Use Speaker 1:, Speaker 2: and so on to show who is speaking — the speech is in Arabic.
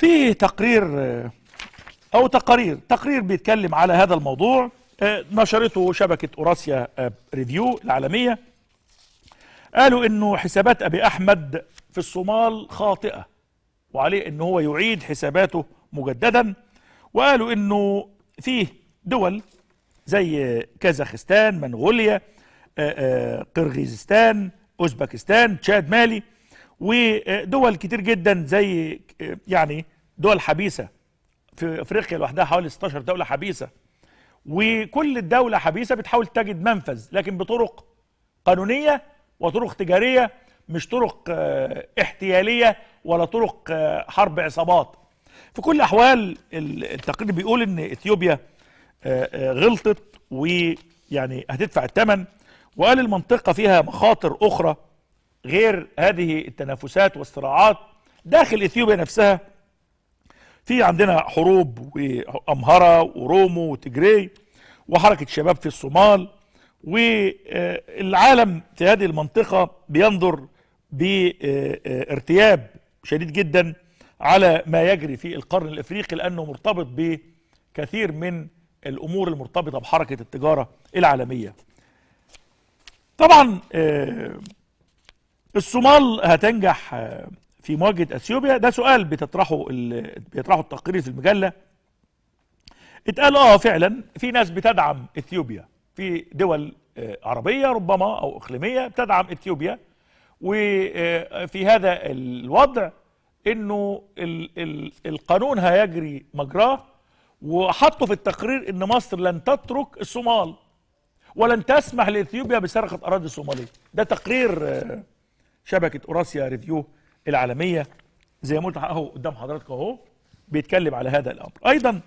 Speaker 1: في تقرير آه، أو تقارير تقرير بيتكلم على هذا الموضوع آه، نشرته شبكة أوراسيا آه، ريفيو العالمية قالوا أنه حسابات أبي أحمد في الصومال خاطئة وعليه أنه هو يعيد حساباته مجددا وقالوا أنه فيه دول زي كازاخستان منغوليا قرغيزستان أوزبكستان تشاد مالي ودول كتير جدا زي يعني دول حبيسه في افريقيا لوحدها حوالي 16 دوله حبيسه وكل دوله حبيسه بتحاول تجد منفذ لكن بطرق قانونيه وطرق تجاريه مش طرق آه، احتياليه ولا طرق آه، حرب عصابات في كل الاحوال التقرير بيقول ان اثيوبيا آه، غلطت ويعني هتدفع الثمن وقال المنطقه فيها مخاطر اخرى غير هذه التنافسات والصراعات داخل اثيوبيا نفسها في عندنا حروب وامهره ورومو وتجري وحركه شباب في الصومال والعالم في هذه المنطقه بينظر بارتياب شديد جدا على ما يجري في القرن الافريقي لانه مرتبط بكثير من الامور المرتبطه بحركه التجاره العالميه. طبعا آه، الصومال هتنجح في مواجهه اثيوبيا ده سؤال بتطرحه بيطرحه التقرير في المجله اتقال اه فعلا في ناس بتدعم اثيوبيا في دول آه، عربيه ربما او اقليميه بتدعم اثيوبيا وفي آه، هذا الوضع انه القانون هيجري مجراه وحطوا في التقرير ان مصر لن تترك الصومال ولن تسمح لاثيوبيا بسرقه اراضي الصوماليه ده تقرير آه، شبكه اوراسيا ريفيو العالميه زي ما قلت اهو قدام حضراتكم اهو بيتكلم على هذا الامر ايضا